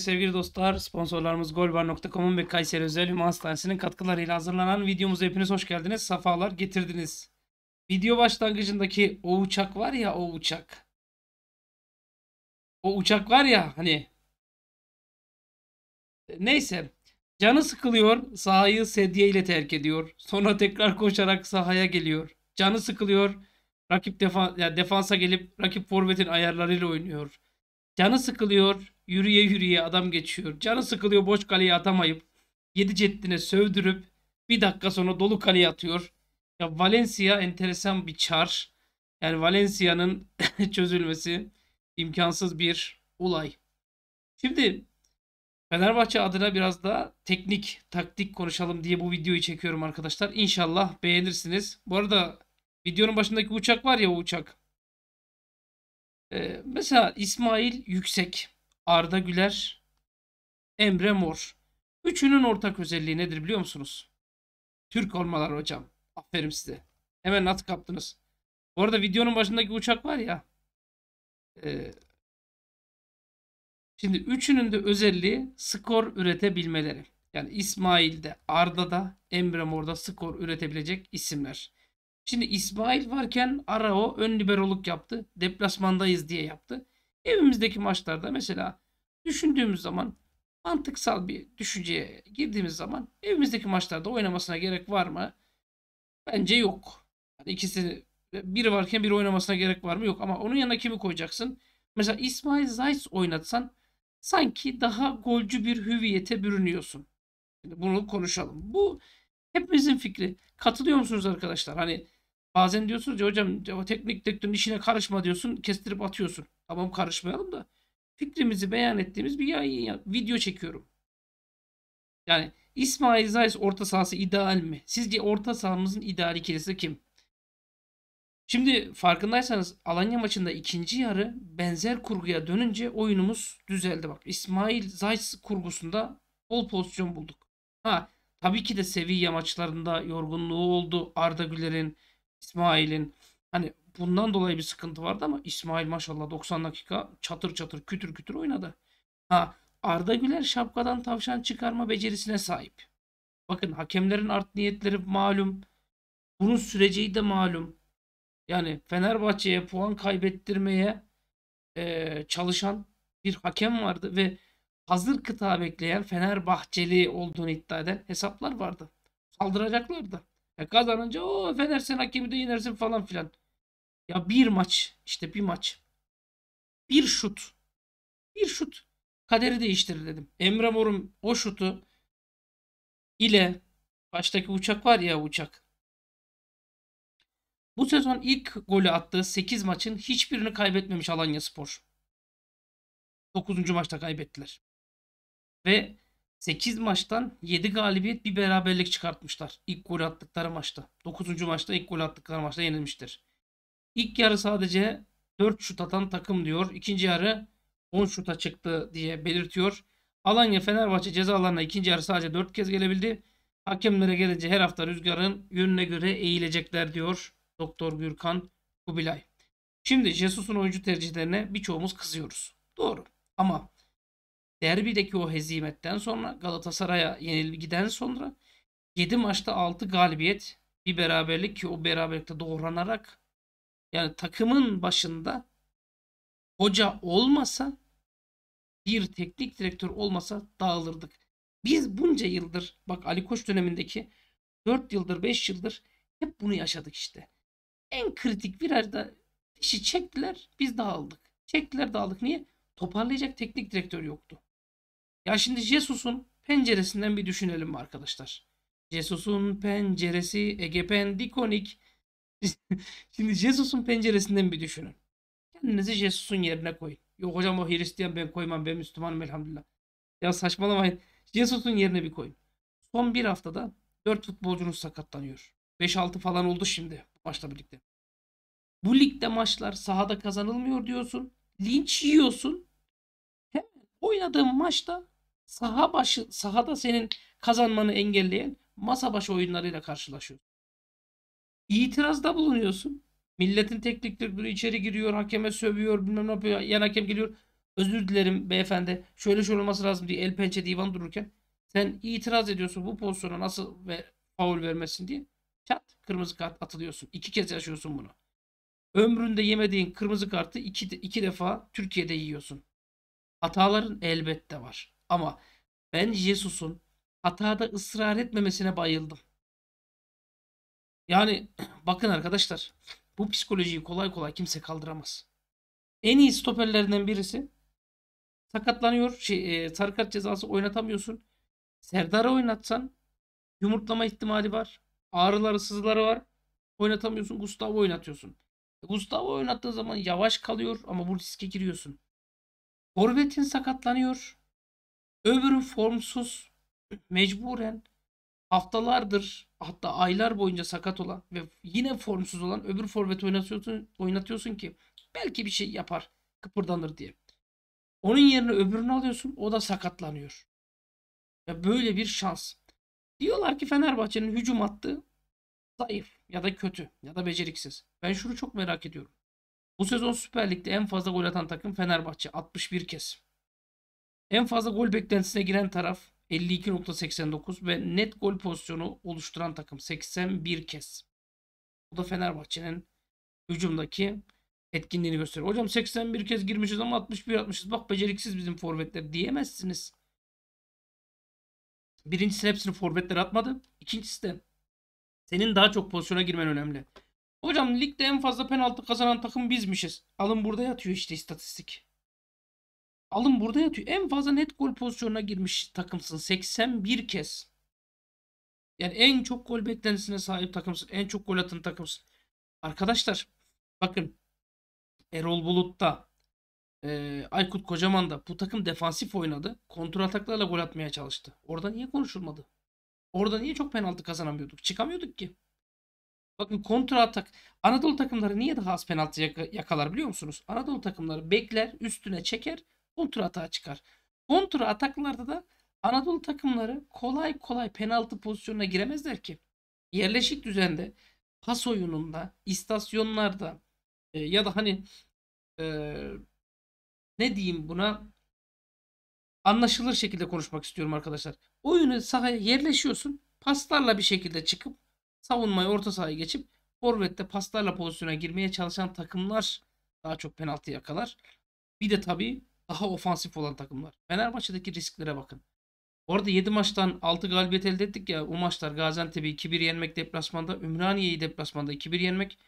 Evet sevgili dostlar sponsorlarımız golbar.com'un ve Kayseri Özel Hüma Hastanesi'nin katkılarıyla hazırlanan videomuza hepiniz hoş geldiniz. Safalar getirdiniz. Video başlangıcındaki o uçak var ya o uçak. O uçak var ya hani. Neyse. Canı sıkılıyor sahayı sedye ile terk ediyor. Sonra tekrar koşarak sahaya geliyor. Canı sıkılıyor. Rakip defa, yani defansa gelip rakip forvetin ayarlarıyla oynuyor. Canı sıkılıyor. Yürüye yürüye adam geçiyor. Canı sıkılıyor boş kaleye atamayıp. Yedi ceddine sövdürüp. Bir dakika sonra dolu kaleye atıyor. Ya Valencia enteresan bir çar. Yani Valencia'nın çözülmesi imkansız bir olay. Şimdi Fenerbahçe adına biraz da teknik, taktik konuşalım diye bu videoyu çekiyorum arkadaşlar. İnşallah beğenirsiniz. Bu arada videonun başındaki uçak var ya o uçak. Ee, mesela İsmail Yüksek, Arda Güler, Emre Mor. Üçünün ortak özelliği nedir biliyor musunuz? Türk olmalar hocam. Aferin size. Hemen at kaptınız. Bu arada videonun başındaki uçak var ya. E, şimdi üçünün de özelliği skor üretebilmeleri. Yani İsmail'de, Arda'da, Emre Mor'da skor üretebilecek isimler. Şimdi İsmail varken Arao ön liberoluk yaptı. Deplasmandayız diye yaptı. Evimizdeki maçlarda mesela düşündüğümüz zaman mantıksal bir düşünceye girdiğimiz zaman evimizdeki maçlarda oynamasına gerek var mı? Bence yok. Yani ikisi biri varken biri oynamasına gerek var mı? Yok ama onun yanına kimi koyacaksın? Mesela İsmail Zayt oynatsan sanki daha golcü bir hüviyete bürünüyorsun. Şimdi bunu konuşalım. Bu hepimizin fikri. Katılıyor musunuz arkadaşlar? Hani Bazen diyorsunuz ya hocam o teknik direktörün işine karışma diyorsun. Kestirip atıyorsun. Tamam karışmayalım da. Fikrimizi beyan ettiğimiz bir yayın ya, video çekiyorum. Yani İsmail Zayis orta sahası ideal mi? Sizce orta sahamızın ideal ikilisi kim? Şimdi farkındaysanız Alanya maçında ikinci yarı benzer kurguya dönünce oyunumuz düzeldi. Bak İsmail Zayt kurgusunda bol pozisyon bulduk. Ha tabii ki de seviye maçlarında yorgunluğu oldu Arda Güler'in. İsmail'in hani bundan dolayı bir sıkıntı vardı ama İsmail maşallah 90 dakika çatır çatır kütür kütür oynadı. Ha Arda Güler şapkadan tavşan çıkarma becerisine sahip. Bakın hakemlerin art niyetleri malum. Bunun süreci de malum. Yani Fenerbahçe'ye puan kaybettirmeye e, çalışan bir hakem vardı ve hazır kıta bekleyen Fenerbahçeli olduğunu iddia eden hesaplar vardı. Saldıracaklardı. Ya kazanınca o Fener'sen hakemi de inersin falan filan. Ya bir maç işte bir maç. Bir şut. Bir şut. Kaderi değiştirir dedim. Emre Mor'un o şutu ile baştaki uçak var ya uçak. Bu sezon ilk golü attığı 8 maçın hiçbirini kaybetmemiş Alanya Spor. 9. maçta kaybettiler. Ve 8 maçtan 7 galibiyet bir beraberlik çıkartmışlar. İlk gol attıkları maçta. 9. maçta ilk gol attıkları maçta yenilmiştir. İlk yarı sadece 4 şut atan takım diyor. İkinci yarı 10 şuta çıktı diye belirtiyor. Alanya Fenerbahçe ceza alanına ikinci yarı sadece 4 kez gelebildi. Hakemlere gelince her hafta rüzgarın yönüne göre eğilecekler diyor Doktor Gürkan Kubilay. Şimdi Jesus'un oyuncu tercihlerine birçoğumuz kızıyoruz. Doğru ama derbideki o hezimetten sonra Galatasaray'a yenilgiden sonra 7 maçta 6 galibiyet bir beraberlik ki o beraberlikte doğranarak yani takımın başında hoca olmasa bir teknik direktör olmasa dağılırdık. Biz bunca yıldır bak Ali Koç dönemindeki 4 yıldır 5 yıldır hep bunu yaşadık işte. En kritik virajda işi çektiler biz dağıldık. Çektiler dağıldık. Niye? Toparlayacak teknik direktör yoktu. Ya şimdi Jesus'un penceresinden bir düşünelim arkadaşlar? Jesus'un penceresi egependikonik. şimdi Jesus'un penceresinden bir düşünün. Kendinizi Jesus'un yerine koyun. Yok hocam o Hristiyan ben koymam ben Müslümanım elhamdülillah. Ya saçmalamayın. Jesus'un yerine bir koyun. Son bir haftada 4 futbolcunuz sakatlanıyor. 5-6 falan oldu şimdi maçla birlikte. Bu ligde maçlar sahada kazanılmıyor diyorsun. Linç yiyorsun. Hem oynadığın maçta saha başı sahada senin kazanmanı engelleyen masa başı oyunlarıyla karşılaşıyorsun. İtirazda bulunuyorsun. Milletin teknik direktörü içeri giriyor, hakeme sövüyor, bilmem ne yapıyor. Yan hakem geliyor. Özür dilerim beyefendi. Şöyle şöyle olması lazım diye el pençe divan dururken sen itiraz ediyorsun bu pozisyona nasıl ve faul vermesin diye. Çat kırmızı kart atılıyorsun. İki kez yaşıyorsun bunu. Ömründe yemediğin kırmızı kartı iki, iki defa Türkiye'de yiyorsun. Hataların elbette var. Ama ben Jesus'un hatada ısrar etmemesine bayıldım. Yani bakın arkadaşlar bu psikolojiyi kolay kolay kimse kaldıramaz. En iyi stoperlerinden birisi sakatlanıyor. Şey, e, sarı cezası oynatamıyorsun. Serdar'ı oynatsan yumurtlama ihtimali var. Ağrıları sızıları var. Oynatamıyorsun. Gustavo oynatıyorsun. E, Gustavo oynattığı zaman yavaş kalıyor ama bu riske giriyorsun. Forvet'in sakatlanıyor. Öbürü formsuz, mecburen haftalardır hatta aylar boyunca sakat olan ve yine formsuz olan öbür forvet oynatıyorsun, oynatıyorsun ki belki bir şey yapar, kıpırdanır diye. Onun yerine öbürünü alıyorsun, o da sakatlanıyor. Ya böyle bir şans. Diyorlar ki Fenerbahçe'nin hücum hattı zayıf ya da kötü ya da beceriksiz. Ben şunu çok merak ediyorum. Bu sezon Süper Lig'de en fazla gol atan takım Fenerbahçe 61 kez. En fazla gol beklentisine giren taraf 52.89 ve net gol pozisyonu oluşturan takım 81 kez. Bu da Fenerbahçe'nin hücumdaki etkinliğini gösteriyor. Hocam 81 kez girmişiz ama 61 atmışız. Bak beceriksiz bizim forvetler diyemezsiniz. Birincisi hepsini forvetler atmadı. İkincisi de senin daha çok pozisyona girmen önemli. Hocam ligde en fazla penaltı kazanan takım bizmişiz. Alın burada yatıyor işte istatistik alın burada yatıyor. En fazla net gol pozisyonuna girmiş takımsın. 81 kez. Yani en çok gol beklentisine sahip takımsın. En çok gol atan takımsın. Arkadaşlar bakın Erol Bulut'ta e, Aykut Kocaman da bu takım defansif oynadı. Kontra ataklarla gol atmaya çalıştı. Orada niye konuşulmadı? Orada niye çok penaltı kazanamıyorduk? Çıkamıyorduk ki. Bakın kontra atak. Anadolu takımları niye daha az penaltı yakalar biliyor musunuz? Anadolu takımları bekler, üstüne çeker, kontra atağa çıkar. Kontra ataklarda da Anadolu takımları kolay kolay penaltı pozisyonuna giremezler ki. Yerleşik düzende pas oyununda, istasyonlarda e, ya da hani e, ne diyeyim buna anlaşılır şekilde konuşmak istiyorum arkadaşlar. Oyunu sahaya yerleşiyorsun. Paslarla bir şekilde çıkıp savunmayı orta sahaya geçip forvette paslarla pozisyona girmeye çalışan takımlar daha çok penaltı yakalar. Bir de tabii daha ofansif olan takımlar. Fenerbahçe'deki risklere bakın. Orada 7 maçtan 6 galibiyet elde ettik ya. O maçlar Gaziantep'i 2-1 yenmek deplasmanda, Ümraniye'yi deplasmanda 2-1 yenmek,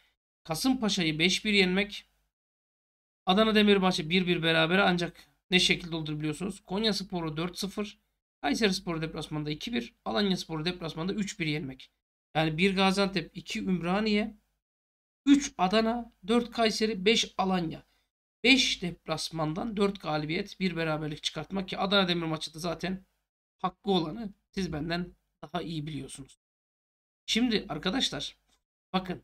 Kasımpaşa'yı 5-1 yenmek, Adana Demirbaş'ı 1-1 beraber ancak ne şekilde olur biliyorsunuz. Konya Sporu 4-0, Kayseri Sporu deplasmanda 2-1, Alanya Sporu deplasmanda 3-1 yenmek. Yani 1 Gaziantep, 2 Ümraniye, 3 Adana, 4 Kayseri, 5 Alanya. 5 deplasmandan 4 galibiyet, 1 beraberlik çıkartmak ki Adana Demir maçı da zaten hakkı olanı siz benden daha iyi biliyorsunuz. Şimdi arkadaşlar bakın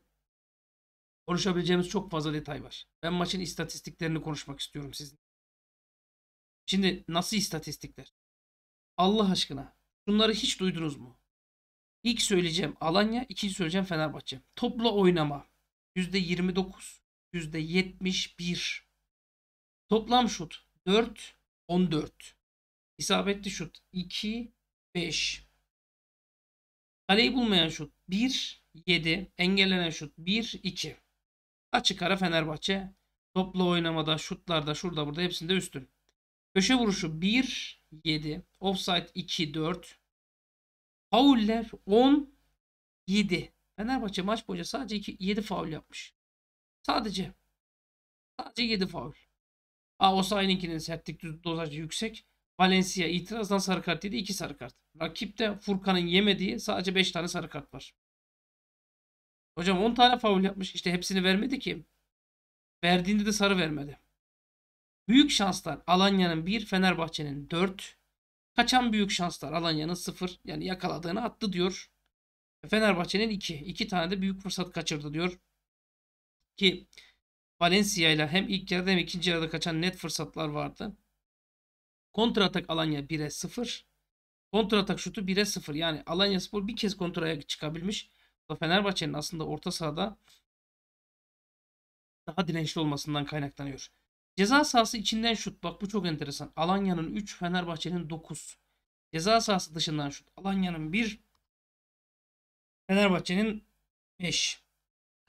konuşabileceğimiz çok fazla detay var. Ben maçın istatistiklerini konuşmak istiyorum sizin. Şimdi nasıl istatistikler? Allah aşkına bunları hiç duydunuz mu? İlk söyleyeceğim Alanya, ikinci söyleyeceğim Fenerbahçe. Topla oynama %29, %71, Toplam şut 4, 14. İsabetli şut 2, 5. Kaleyi bulmayan şut 1, 7. Engellenen şut 1, 2. Açık ara Fenerbahçe. toplu oynamada, şutlarda, şurada, burada hepsinde üstün. Köşe vuruşu 1, 7. Offside 2, 4. Fauller 10, 7. Fenerbahçe maç boyunca sadece 2, 7 faul yapmış. Sadece. Sadece 7 faul. Aosayi'ninkinin sertlik dozajı yüksek. Valencia itirazdan sarı kart yedi. iki sarı kart. Rakipte Furkan'ın yemediği sadece 5 tane sarı kart var. Hocam 10 tane faul yapmış. İşte hepsini vermedi ki. Verdiğinde de sarı vermedi. Büyük şanslar Alanya'nın 1, Fenerbahçe'nin 4. Kaçan büyük şanslar Alanya'nın 0. Yani yakaladığını attı diyor. Fenerbahçe'nin 2. 2 tane de büyük fırsat kaçırdı diyor. Ki Valencia ile hem ilk yarıda hem ikinci yarıda kaçan net fırsatlar vardı. atak Alanya 1'e 0. atak şutu 1'e 0. Yani Alanya Spor bir kez kontraya çıkabilmiş. Fenerbahçe'nin aslında orta sahada daha dirençli olmasından kaynaklanıyor. Ceza sahası içinden şut. Bak bu çok enteresan. Alanya'nın 3, Fenerbahçe'nin 9. Ceza sahası dışından şut. Alanya'nın 1, Fenerbahçe'nin 5.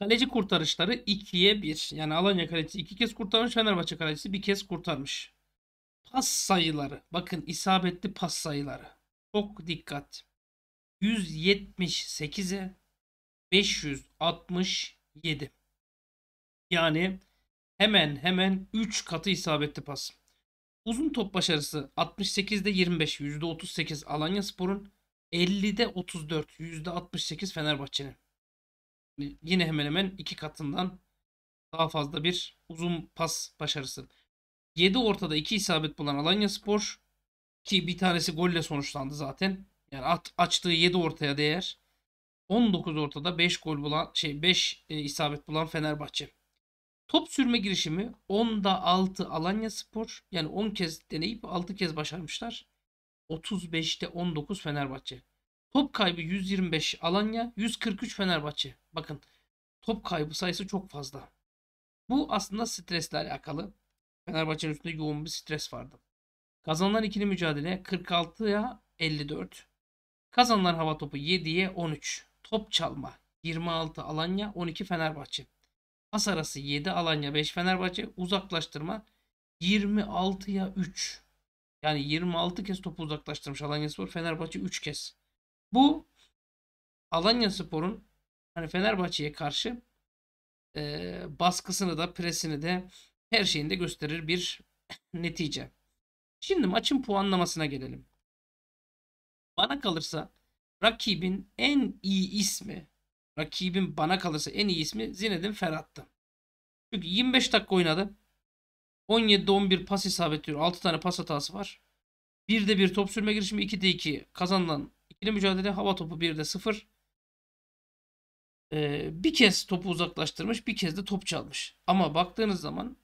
Kaleci kurtarışları 2'ye 1. Yani Alanya kalecisi 2 kez kurtarmış. Fenerbahçe kalecisi 1 kez kurtarmış. Pas sayıları. Bakın isabetli pas sayıları. Çok dikkat. 178'e 567. Yani hemen hemen 3 katı isabetli pas. Uzun top başarısı 68'de 25 %38 Alanya Spor'un 50'de 34 %68 Fenerbahçe'nin. Hani yine hemen hemen iki katından daha fazla bir uzun pas başarısı. 7 ortada 2 isabet bulan Alanya Spor ki bir tanesi golle sonuçlandı zaten. Yani at, açtığı 7 ortaya değer. 19 ortada 5 gol bulan şey 5 e, isabet bulan Fenerbahçe. Top sürme girişimi 10'da 6 Alanya Spor. Yani 10 kez deneyip 6 kez başarmışlar. 35'te 19 Fenerbahçe. Top kaybı 125 Alanya, 143 Fenerbahçe. Bakın top kaybı sayısı çok fazla. Bu aslında stresle alakalı. Fenerbahçe'nin üstünde yoğun bir stres vardı. Kazanılan ikili mücadele 46'ya 54. Kazanılan hava topu 7'ye 13. Top çalma 26 Alanya 12 Fenerbahçe. Pas arası 7 Alanya 5 Fenerbahçe. Uzaklaştırma 26'ya 3. Yani 26 kez topu uzaklaştırmış Alanya Spor. Fenerbahçe 3 kez. Bu Alanya Spor'un hani Fenerbahçe'ye karşı e, baskısını da presini de her şeyini de gösterir bir netice. Şimdi maçın puanlamasına gelelim. Bana kalırsa rakibin en iyi ismi, rakibin bana kalırsa en iyi ismi Zinedine Ferhat'tı. Çünkü 25 dakika oynadı. 17'de 11 pas isabet diyor. 6 tane pas hatası var. 1'de 1 top sürme girişimi, 2'de 2 kazanılan İkili mücadele hava topu 1'de 0. Ee, bir kez topu uzaklaştırmış bir kez de top çalmış. Ama baktığınız zaman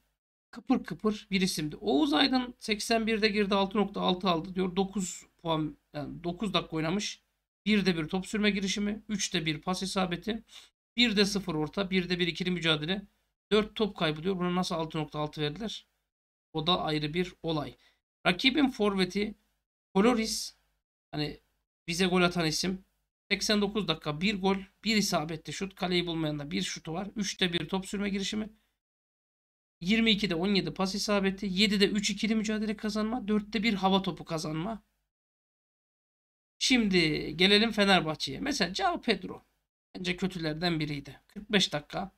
kıpır kıpır bir isimdi. Oğuz Aydın 81'de girdi 6.6 aldı diyor. 9 puan yani 9 dakika oynamış. de bir top sürme girişimi. 3'te bir pas isabeti. de sıfır orta. bir de bir ikili mücadele. 4 top kaybı diyor. Buna nasıl 6.6 verdiler? O da ayrı bir olay. Rakibin forveti Coloris hani bize gol atan isim. 89 dakika 1 gol, 1 isabetli şut. Kaleyi bulmayan da 1 şutu var. 3'te 1 top sürme girişimi. 22'de 17 pas isabeti. 7'de 3 ikili mücadele kazanma. 4'te 1 hava topu kazanma. Şimdi gelelim Fenerbahçe'ye. Mesela Cao Pedro. Bence kötülerden biriydi. 45 dakika.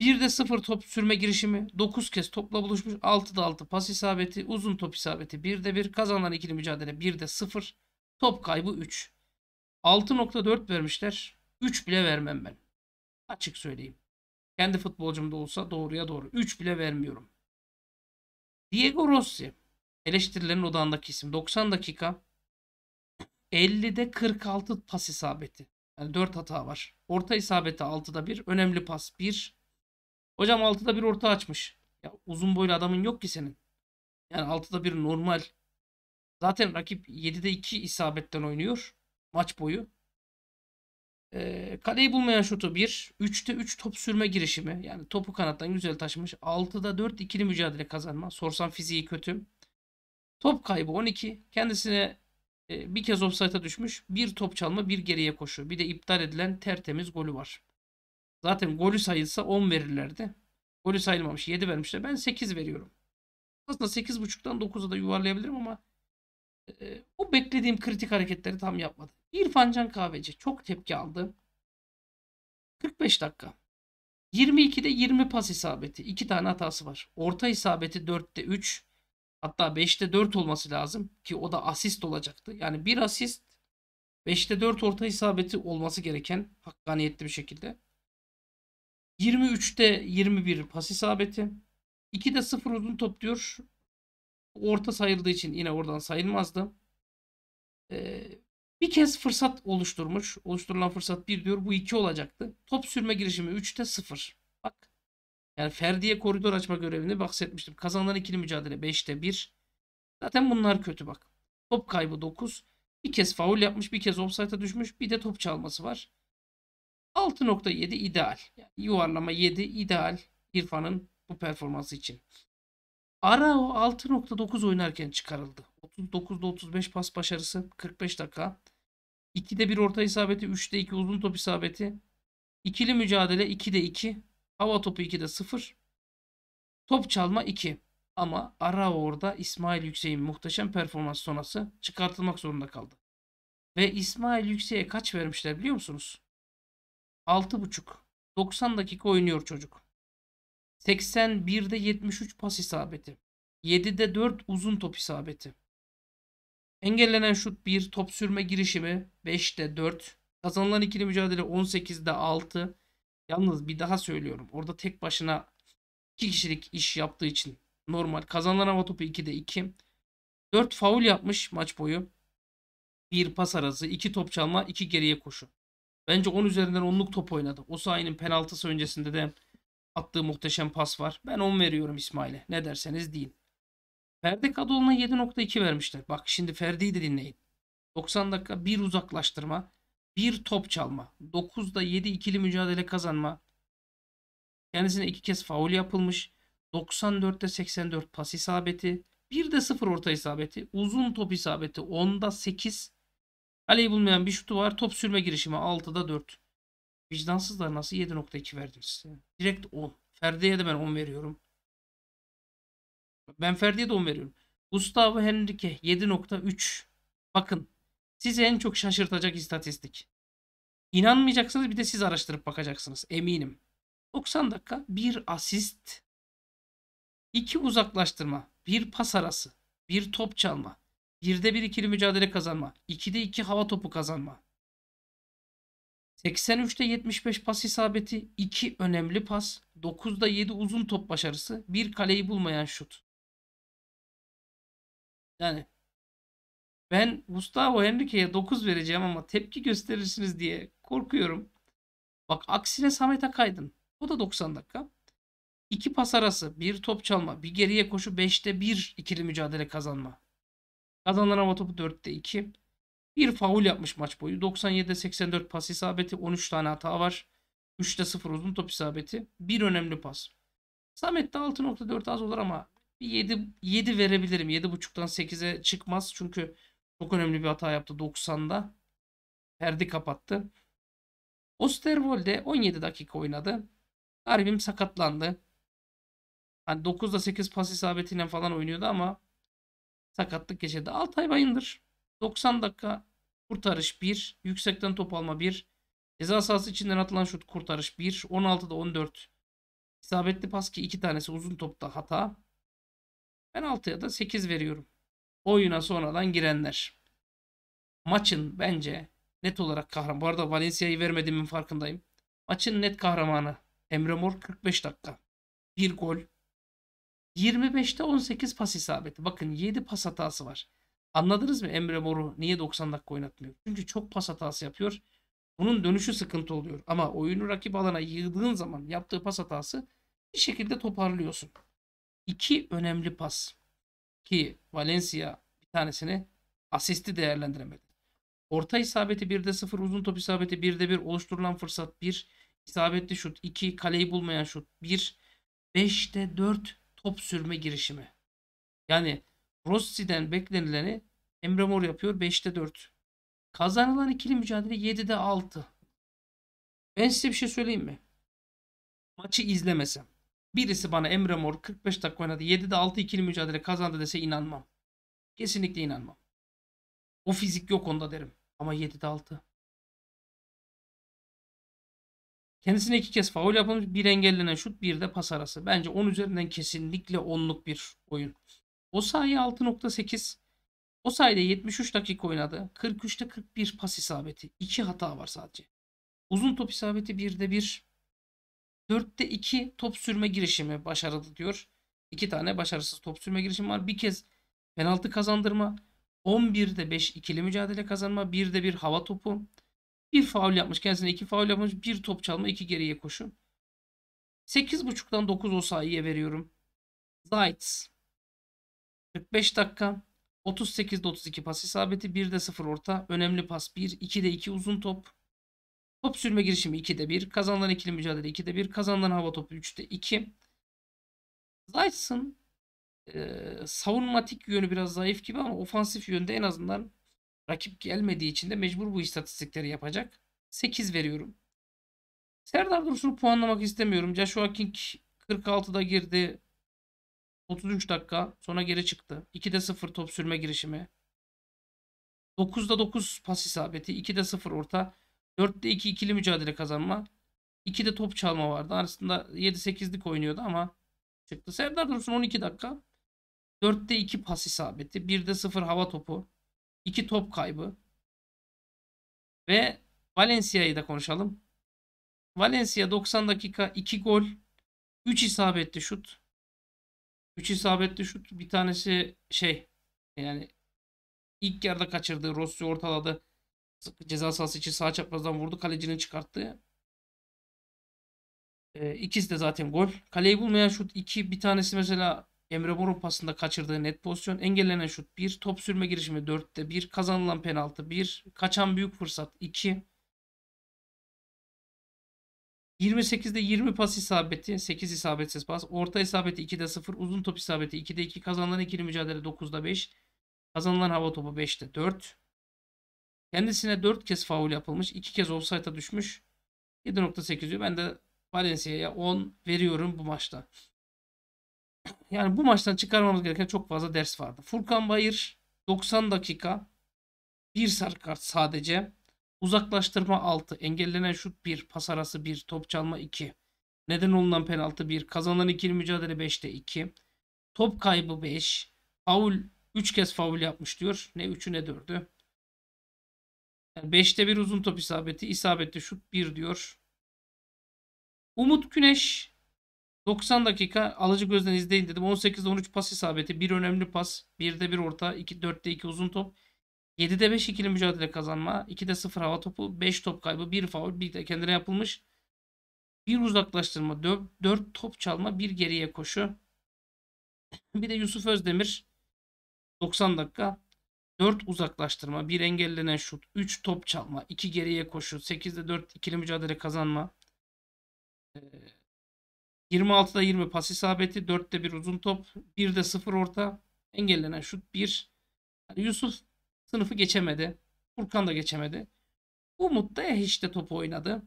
1'de 0 top sürme girişimi. 9 kez topla buluşmuş. 6'da 6 pas isabeti. Uzun top isabeti. 1'de 1. Kazanan ikili mücadele 1'de 0. Top kaybı 3. 6.4 vermişler. 3 bile vermem ben. Açık söyleyeyim. Kendi futbolcumda olsa doğruya doğru. 3 bile vermiyorum. Diego Rossi. Eleştirilerin odağındaki isim. 90 dakika. 50'de 46 pas isabeti. Yani 4 hata var. Orta isabeti 6'da 1. Önemli pas 1. Hocam 6'da 1 orta açmış. Ya uzun boylu adamın yok ki senin. Yani 6'da 1 normal. Zaten rakip 7'de 2 isabetten oynuyor maç boyu. E, kaleyi bulmayan şutu 1. 3'te 3 top sürme girişimi. Yani topu kanattan güzel taşımış. 6'da 4 ikili mücadele kazanma. Sorsan fiziği kötü. Top kaybı 12. Kendisine e, bir kez offside'a düşmüş. Bir top çalma bir geriye koşu. Bir de iptal edilen tertemiz golü var. Zaten golü sayılsa 10 verirlerdi. Golü sayılmamış 7 vermişler. Ben 8 veriyorum. Aslında 8.5'dan 9'a da yuvarlayabilirim ama bu ee, beklediğim kritik hareketleri tam yapmadı. İrfan Can Kahveci çok tepki aldı. 45 dakika. 22'de 20 pas isabeti. 2 tane hatası var. Orta isabeti 4'te 3. Hatta 5'te 4 olması lazım ki o da asist olacaktı. Yani bir asist 5'te 4 orta isabeti olması gereken hakkaniyetli bir şekilde. 23'te 21 pas isabeti. 2'de 0 uzun top diyor orta sayıldığı için yine oradan sayılmazdı. Ee, bir kez fırsat oluşturmuş. Oluşturulan fırsat 1 diyor. Bu 2 olacaktı. Top sürme girişimi 3'te 0. Bak. Yani Ferdi'ye koridor açma görevini bahsetmiştim. Kazanılan ikili mücadele 5'te 1. Zaten bunlar kötü bak. Top kaybı 9. Bir kez faul yapmış, bir kez offside'a düşmüş, bir de top çalması var. 6.7 ideal. Yani yuvarlama 7 ideal İrfan'ın bu performansı için. Arao 6.9 oynarken çıkarıldı. 39'da 35 pas başarısı 45 dakika. 2'de 1 orta isabeti, 3'de 2 uzun top isabeti. İkili mücadele 2'de 2. Hava topu 2'de 0. Top çalma 2. Ama Arao orada İsmail Yüksek'in muhteşem performans sonrası çıkartılmak zorunda kaldı. Ve İsmail Yüksek'e kaç vermişler biliyor musunuz? 6.5. 90 dakika oynuyor çocuk. 81'de 73 pas isabeti. 7'de 4 uzun top isabeti. Engellenen şut 1, top sürme girişimi 5'te 4. Kazanılan ikili mücadele 18'de 6. Yalnız bir daha söylüyorum. Orada tek başına 2 kişilik iş yaptığı için normal. Kazanılan hava topu 2'de 2. 4 faul yapmış maç boyu. 1 pas arası, 2 top çalma, 2 geriye koşu. Bence 10 üzerinden 10'luk top oynadı. O sayının penaltısı öncesinde de attığı muhteşem pas var. Ben 10 veriyorum İsmail'e. Ne derseniz deyin. Ferdi Kadıoğlu'na 7.2 vermişler. Bak şimdi Ferdi'yi de dinleyin. 90 dakika bir uzaklaştırma, bir top çalma, 9'da 7 ikili mücadele kazanma. Kendisine iki kez faul yapılmış. 94'te 84 pas isabeti. 1'de 0 orta isabeti. Uzun top isabeti. 10'da 8. Kaleyi bulmayan bir şutu var. Top sürme girişimi 6'da 4. Vicdansızlar nasıl 7.2 verdim size? Direkt 10. Ferdi'ye de ben 10 veriyorum. Ben Ferdi'ye de 10 veriyorum. Gustavo Henrique 7.3. Bakın sizi en çok şaşırtacak istatistik. İnanmayacaksınız bir de siz araştırıp bakacaksınız eminim. 90 dakika bir asist, iki uzaklaştırma, bir pas arası, bir top çalma, birde bir ikili mücadele kazanma, ikide iki hava topu kazanma, 83'te 75 pas isabeti, 2 önemli pas, 9'da 7 uzun top başarısı, 1 kaleyi bulmayan şut. Yani ben Mustafa Henrique'ye 9 vereceğim ama tepki gösterirsiniz diye korkuyorum. Bak aksine Samet Akaydın. O da 90 dakika. 2 pas arası, 1 top çalma, 1 geriye koşu, 5'te 1 ikili mücadele kazanma. Kazanılan hava topu 4'te 2. Bir faul yapmış maç boyu. 97'de 84 pas isabeti. 13 tane hata var. 3'te 0 uzun top isabeti. Bir önemli pas. Samet'te 6.4 az olur ama 7, 7 verebilirim. 7.5'tan 8'e çıkmaz. Çünkü çok önemli bir hata yaptı 90'da. Perdi kapattı. Osterwolde 17 dakika oynadı. Garibim sakatlandı. Hani 9'da 8 pas isabetiyle falan oynuyordu ama sakatlık geçirdi. Altay Bayındır 90 dakika kurtarış 1. Yüksekten top alma 1. Ceza sahası içinden atılan şut kurtarış 1. 16'da 14 isabetli pas ki 2 tanesi uzun topta hata. Ben 6'ya da 8 veriyorum. Oyuna sonradan girenler. Maçın bence net olarak kahraman. Bu arada Valencia'yı vermediğimin farkındayım. Maçın net kahramanı Emre Mor 45 dakika. 1 gol. 25'te 18 pas isabeti. Bakın 7 pas hatası var. Anladınız mı Emre Mor'u niye 90 dakika oynatmıyor? Çünkü çok pas hatası yapıyor. Bunun dönüşü sıkıntı oluyor. Ama oyunu rakip alana yığdığın zaman yaptığı pas hatası bir şekilde toparlıyorsun. İki önemli pas. Ki Valencia bir tanesini asisti değerlendiremedi. Orta isabeti 1'de 0, uzun top isabeti 1'de 1, oluşturulan fırsat 1, isabetli şut 2, kaleyi bulmayan şut 1, 5'te 4 top sürme girişimi. Yani Rossi'den beklenileni Emre Mor yapıyor 5'te 4. Kazanılan ikili mücadele 7'de 6. Ben size bir şey söyleyeyim mi? Maçı izlemesem. Birisi bana Emre Mor 45 dakika oynadı 7'de 6 ikili mücadele kazandı dese inanmam. Kesinlikle inanmam. O fizik yok onda derim. Ama 7'de 6. Kendisine iki kez faul yapılmış. Bir engellenen şut, bir de pas arası. Bence 10 üzerinden kesinlikle 10'luk bir oyun. O Osayi 6.8. O de 73 dakika oynadı. 43'te 41 pas isabeti. 2 hata var sadece. Uzun top isabeti 1'de 1. 4'te 2 top sürme girişimi başarılı diyor. 2 tane başarısız top sürme girişimi var. Bir kez penaltı kazandırma. 11'de 5 ikili mücadele kazanma. 1'de 1 hava topu. Bir faul yapmış. Kendisine iki faul yapmış. Bir top çalma, iki geriye koşu. 8.5'dan 9 o Osayi'ye veriyorum. Zaitz 45 dakika. 38'de 32 pas isabeti. 1'de 0 orta. Önemli pas 1. 2'de 2 uzun top. Top sürme girişimi 2'de 1. Kazanılan ikili mücadele 2'de 1. Kazanılan hava topu 3'te 2. Zayt'sın e, savunmatik yönü biraz zayıf gibi ama ofansif yönde en azından rakip gelmediği için de mecbur bu istatistikleri yapacak. 8 veriyorum. Serdar Dursun'u puanlamak istemiyorum. Joshua King 46'da girdi. 33 dakika sonra geri çıktı. 2'de 0 top sürme girişimi. 9'da 9 pas isabeti. 2'de 0 orta. 4'te 2 ikili mücadele kazanma. 2'de top çalma vardı. Arasında 7-8'lik oynuyordu ama çıktı. Serdar Dursun 12 dakika. 4'te 2 pas isabeti. 1'de 0 hava topu. 2 top kaybı. Ve Valencia'yı da konuşalım. Valencia 90 dakika 2 gol. 3 isabetli şut. 3 isabetli şut bir tanesi şey yani ilk yarıda kaçırdı. Rossi ortaladı. Ceza sahası için sağ çaprazdan vurdu. Kalecinin çıkarttı. E, ee, ikisi de zaten gol. Kaleyi bulmayan şut 2. Bir tanesi mesela Emre Mor'un pasında kaçırdığı net pozisyon. Engellenen şut 1. Top sürme girişimi 4'te 1. Kazanılan penaltı 1. Kaçan büyük fırsat 2. 28'de 20 pas isabeti, 8 isabetsiz pas, orta isabeti 2'de 0, uzun top isabeti 2'de 2, kazanılan ikili mücadele 9'da 5, kazanılan hava topu 5'te 4. Kendisine 4 kez faul yapılmış, 2 kez offside'a düşmüş. 7.8 diyor. Ben de Valencia'ya 10 veriyorum bu maçta. Yani bu maçtan çıkarmamız gereken çok fazla ders vardı. Furkan Bayır 90 dakika bir sarı kart sadece. Uzaklaştırma 6. Engellenen şut 1. Pas arası 1. Top çalma 2. Neden olunan penaltı 1. Kazanan ikili mücadele 5'te 2. Top kaybı 5. Faul 3 kez faul yapmış diyor. Ne 3'ü ne 4'ü. Yani 5'te 1 uzun top isabeti. isabetli şut 1 diyor. Umut Güneş 90 dakika alıcı gözden izleyin dedim. 18 13 pas isabeti. 1 önemli pas. 1'de 1 orta. 2, 4'te 2 uzun top. 7'de 5 ikili mücadele kazanma, 2'de 0 hava topu, 5 top kaybı, 1 foul, 1 de kendine yapılmış. 1 uzaklaştırma, 4, 4 top çalma, 1 geriye koşu. bir de Yusuf Özdemir 90 dakika. 4 uzaklaştırma, 1 engellenen şut, 3 top çalma, 2 geriye koşu, 8'de 4 ikili mücadele kazanma. 26'da ee, 20 pas isabeti, 4'te 1 uzun top, 1'de 0 orta, engellenen şut 1. Yusuf Sınıfı geçemedi. Furkan da geçemedi. Umut da hiç de top oynadı.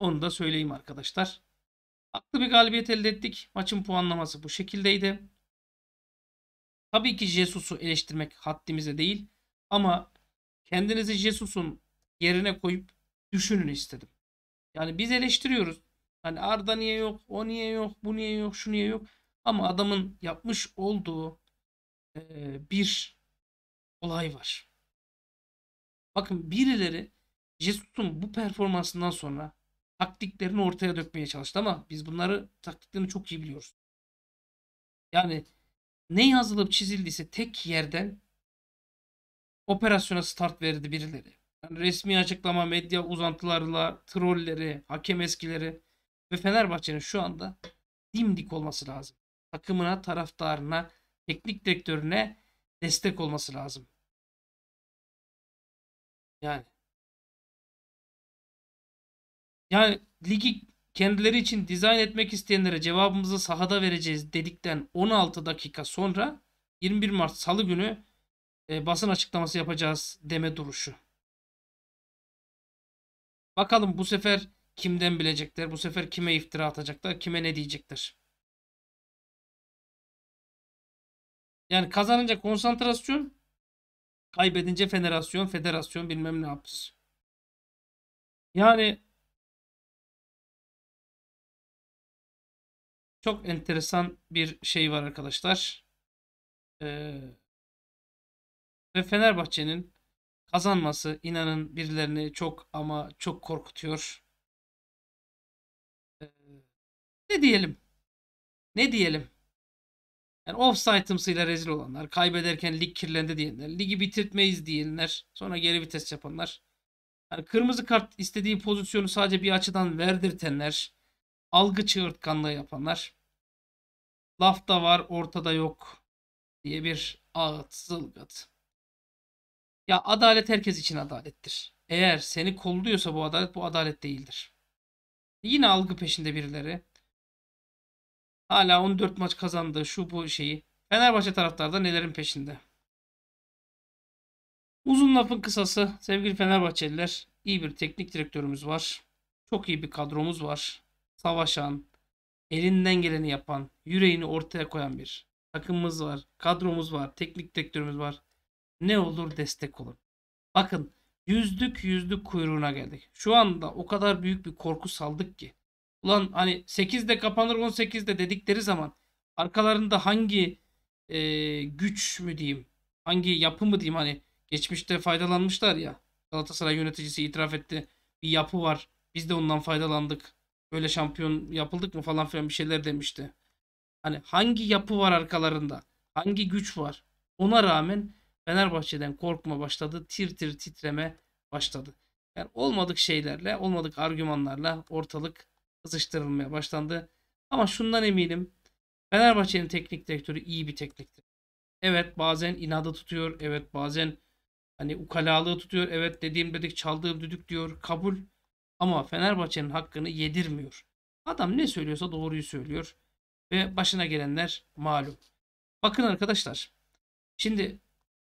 Onu da söyleyeyim arkadaşlar. Haklı bir galibiyet elde ettik. Maçın puanlaması bu şekildeydi. Tabii ki Jesus'u eleştirmek haddimize değil. Ama kendinizi Jesus'un yerine koyup düşünün istedim. Yani biz eleştiriyoruz. Hani Arda niye yok, o niye yok, bu niye yok, şu niye yok. Ama adamın yapmış olduğu bir olay var. Bakın birileri Jesus'un bu performansından sonra taktiklerini ortaya dökmeye çalıştı ama biz bunları taktiklerini çok iyi biliyoruz. Yani ne yazılıp çizildiyse tek yerden operasyona start verdi birileri. Yani resmi açıklama, medya uzantılarla, trolleri, hakem eskileri ve Fenerbahçe'nin şu anda dimdik olması lazım. Takımına, taraftarına, teknik direktörüne destek olması lazım. Yani. Yani ligi kendileri için dizayn etmek isteyenlere cevabımızı sahada vereceğiz dedikten 16 dakika sonra 21 Mart Salı günü e, basın açıklaması yapacağız deme duruşu. Bakalım bu sefer kimden bilecekler? Bu sefer kime iftira atacaklar? Kime ne diyecekler? Yani kazanınca konsantrasyon Kaybedince federasyon, federasyon bilmem ne yapmış. Yani çok enteresan bir şey var arkadaşlar. Ee, ve Fenerbahçe'nin kazanması inanın birilerini çok ama çok korkutuyor. Ee, ne diyelim? Ne diyelim? Yani offside'ımsıyla rezil olanlar, kaybederken lig kirlendi diyenler, ligi bitirtmeyiz diyenler, sonra geri vites yapanlar. Yani kırmızı kart istediği pozisyonu sadece bir açıdan verdirtenler, algı çığırtkanlığı yapanlar. Laf da var, ortada yok diye bir ağıt, zılgıt. Ya adalet herkes için adalettir. Eğer seni kolluyorsa bu adalet bu adalet değildir. Yine algı peşinde birileri. Hala 14 maç kazandı şu bu şeyi. Fenerbahçe taraftarı da nelerin peşinde. Uzun lafın kısası sevgili Fenerbahçeliler iyi bir teknik direktörümüz var. Çok iyi bir kadromuz var. Savaşan, elinden geleni yapan, yüreğini ortaya koyan bir takımımız var. Kadromuz var, teknik direktörümüz var. Ne olur destek olun. Bakın yüzdük yüzdük kuyruğuna geldik. Şu anda o kadar büyük bir korku saldık ki. Ulan hani 8'de kapanır 18'de dedikleri zaman arkalarında hangi e, güç mü diyeyim hangi yapı mı diyeyim hani geçmişte faydalanmışlar ya Galatasaray yöneticisi itiraf etti bir yapı var biz de ondan faydalandık böyle şampiyon yapıldık mı falan filan bir şeyler demişti. Hani hangi yapı var arkalarında hangi güç var ona rağmen Fenerbahçe'den korkma başladı tir tir titreme başladı. Yani olmadık şeylerle olmadık argümanlarla ortalık kızıştırılmaya başlandı. Ama şundan eminim. Fenerbahçe'nin teknik direktörü iyi bir teknik Evet bazen inadı tutuyor. Evet bazen hani ukalalığı tutuyor. Evet dediğim dedik çaldığım düdük diyor. Kabul. Ama Fenerbahçe'nin hakkını yedirmiyor. Adam ne söylüyorsa doğruyu söylüyor. Ve başına gelenler malum. Bakın arkadaşlar. Şimdi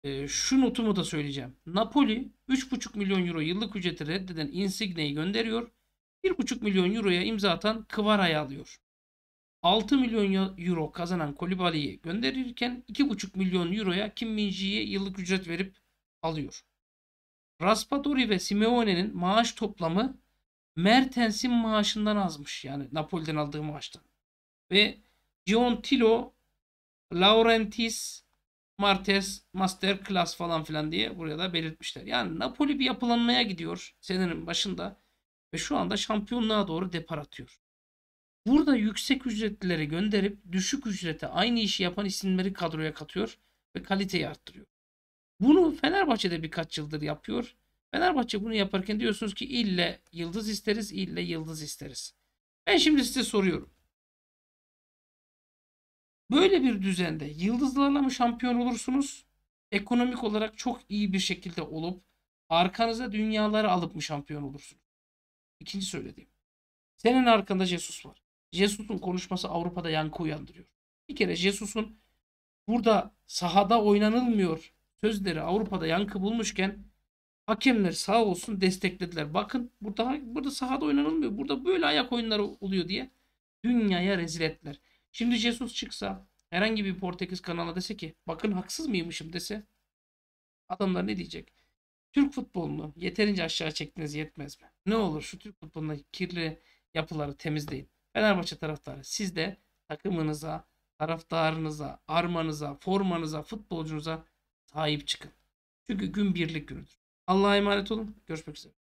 e, şu notumu da söyleyeceğim. Napoli 3,5 milyon euro yıllık ücreti reddeden Insigne'yi gönderiyor. 1,5 milyon euroya imza atan Kıvara'yı alıyor. 6 milyon euro kazanan Kolibali'yi gönderirken 2,5 milyon euroya Kim Minji'ye yıllık ücret verip alıyor. Raspadori ve Simeone'nin maaş toplamı Mertens'in maaşından azmış. Yani Napoli'den aldığı maaştan. Ve John Giontilo, Laurentis, Martes, Masterclass falan filan diye buraya da belirtmişler. Yani Napoli bir yapılanmaya gidiyor senenin başında ve şu anda şampiyonluğa doğru depar atıyor. Burada yüksek ücretlilere gönderip düşük ücrete aynı işi yapan isimleri kadroya katıyor ve kaliteyi arttırıyor. Bunu Fenerbahçe'de birkaç yıldır yapıyor. Fenerbahçe bunu yaparken diyorsunuz ki ille yıldız isteriz, ille yıldız isteriz. Ben şimdi size soruyorum. Böyle bir düzende yıldızlarla mı şampiyon olursunuz? Ekonomik olarak çok iyi bir şekilde olup arkanıza dünyaları alıp mı şampiyon olursunuz? İkinci söylediğim. Senin arkanda Jesus var. Jesus'un konuşması Avrupa'da yankı uyandırıyor. Bir kere Jesus'un burada sahada oynanılmıyor sözleri Avrupa'da yankı bulmuşken hakemler sağ olsun desteklediler. Bakın burada burada sahada oynanılmıyor. Burada böyle ayak oyunları oluyor diye dünyaya rezil ettiler. Şimdi Jesus çıksa herhangi bir Portekiz kanalına dese ki bakın haksız mıymışım dese adamlar ne diyecek? Türk futbolunu yeterince aşağı çektiniz yetmez mi? Ne olur şu Türk futbolunda kirli yapıları temizleyin. Fenerbahçe taraftarı siz de takımınıza, taraftarınıza, armanıza, formanıza, futbolcunuza sahip çıkın. Çünkü gün birlik günüdür. Allah'a emanet olun. Görüşmek üzere.